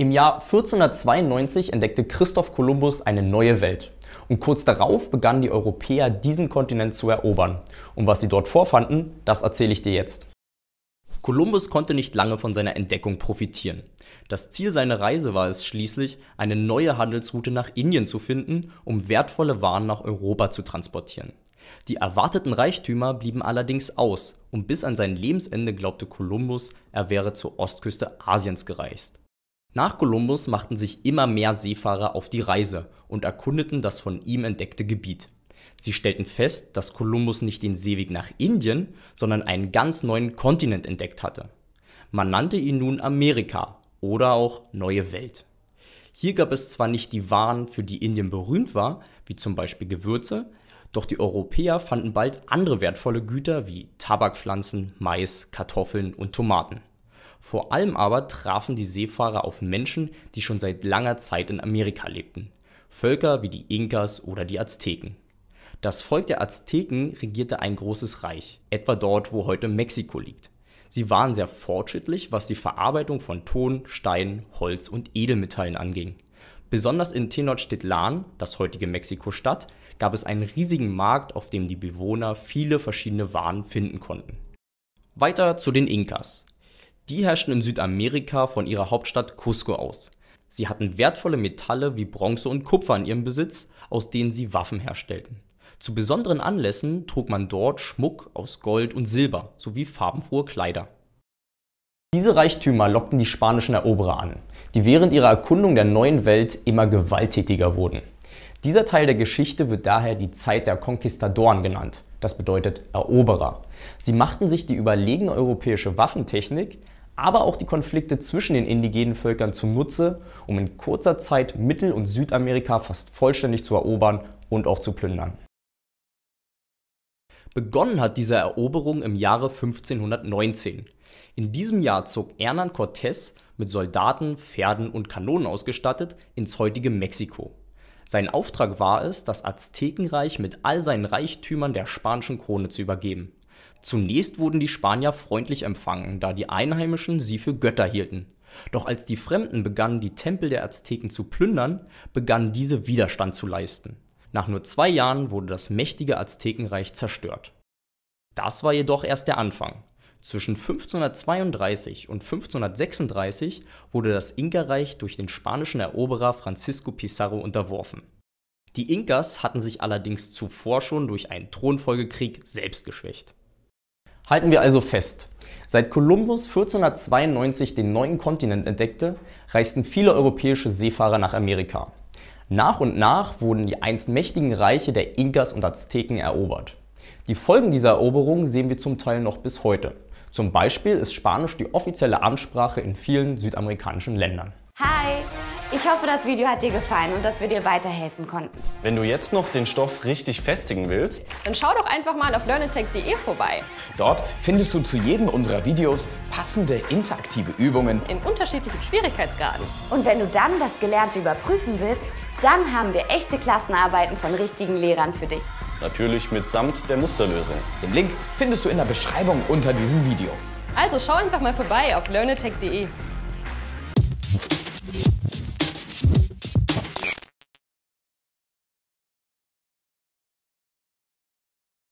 Im Jahr 1492 entdeckte Christoph Kolumbus eine neue Welt. Und kurz darauf begannen die Europäer, diesen Kontinent zu erobern. Und was sie dort vorfanden, das erzähle ich dir jetzt. Kolumbus konnte nicht lange von seiner Entdeckung profitieren. Das Ziel seiner Reise war es schließlich, eine neue Handelsroute nach Indien zu finden, um wertvolle Waren nach Europa zu transportieren. Die erwarteten Reichtümer blieben allerdings aus und bis an sein Lebensende glaubte Kolumbus, er wäre zur Ostküste Asiens gereist. Nach Kolumbus machten sich immer mehr Seefahrer auf die Reise und erkundeten das von ihm entdeckte Gebiet. Sie stellten fest, dass Kolumbus nicht den Seeweg nach Indien, sondern einen ganz neuen Kontinent entdeckt hatte. Man nannte ihn nun Amerika oder auch Neue Welt. Hier gab es zwar nicht die Waren, für die Indien berühmt war, wie zum Beispiel Gewürze, doch die Europäer fanden bald andere wertvolle Güter wie Tabakpflanzen, Mais, Kartoffeln und Tomaten. Vor allem aber trafen die Seefahrer auf Menschen, die schon seit langer Zeit in Amerika lebten. Völker wie die Inkas oder die Azteken. Das Volk der Azteken regierte ein großes Reich, etwa dort, wo heute Mexiko liegt. Sie waren sehr fortschrittlich, was die Verarbeitung von Ton, Stein, Holz und Edelmetallen anging. Besonders in Tenochtitlan, das heutige Mexiko-Stadt, gab es einen riesigen Markt, auf dem die Bewohner viele verschiedene Waren finden konnten. Weiter zu den Inkas. Die herrschten in Südamerika von ihrer Hauptstadt Cusco aus. Sie hatten wertvolle Metalle wie Bronze und Kupfer in ihrem Besitz, aus denen sie Waffen herstellten. Zu besonderen Anlässen trug man dort Schmuck aus Gold und Silber sowie farbenfrohe Kleider. Diese Reichtümer lockten die spanischen Eroberer an, die während ihrer Erkundung der neuen Welt immer gewalttätiger wurden. Dieser Teil der Geschichte wird daher die Zeit der Konquistadoren genannt das bedeutet Eroberer. Sie machten sich die überlegene europäische Waffentechnik, aber auch die Konflikte zwischen den indigenen Völkern zunutze, um in kurzer Zeit Mittel- und Südamerika fast vollständig zu erobern und auch zu plündern. Begonnen hat diese Eroberung im Jahre 1519. In diesem Jahr zog Hernán Cortés mit Soldaten, Pferden und Kanonen ausgestattet ins heutige Mexiko. Sein Auftrag war es, das Aztekenreich mit all seinen Reichtümern der spanischen Krone zu übergeben. Zunächst wurden die Spanier freundlich empfangen, da die Einheimischen sie für Götter hielten. Doch als die Fremden begannen, die Tempel der Azteken zu plündern, begannen diese Widerstand zu leisten. Nach nur zwei Jahren wurde das mächtige Aztekenreich zerstört. Das war jedoch erst der Anfang. Zwischen 1532 und 1536 wurde das Inka-Reich durch den spanischen Eroberer Francisco Pizarro unterworfen. Die Inkas hatten sich allerdings zuvor schon durch einen Thronfolgekrieg selbst geschwächt. Halten wir also fest, seit Kolumbus 1492 den neuen Kontinent entdeckte, reisten viele europäische Seefahrer nach Amerika. Nach und nach wurden die einst mächtigen Reiche der Inkas und Azteken erobert. Die Folgen dieser Eroberung sehen wir zum Teil noch bis heute. Zum Beispiel ist Spanisch die offizielle Amtssprache in vielen südamerikanischen Ländern. Hi! Ich hoffe, das Video hat dir gefallen und dass wir dir weiterhelfen konnten. Wenn du jetzt noch den Stoff richtig festigen willst, dann schau doch einfach mal auf learnitech.de vorbei. Dort findest du zu jedem unserer Videos passende interaktive Übungen in unterschiedlichen Schwierigkeitsgraden. Und wenn du dann das Gelernte überprüfen willst, dann haben wir echte Klassenarbeiten von richtigen Lehrern für dich. Natürlich mitsamt der Musterlösung. Den Link findest du in der Beschreibung unter diesem Video. Also schau einfach mal vorbei auf learnitech.de.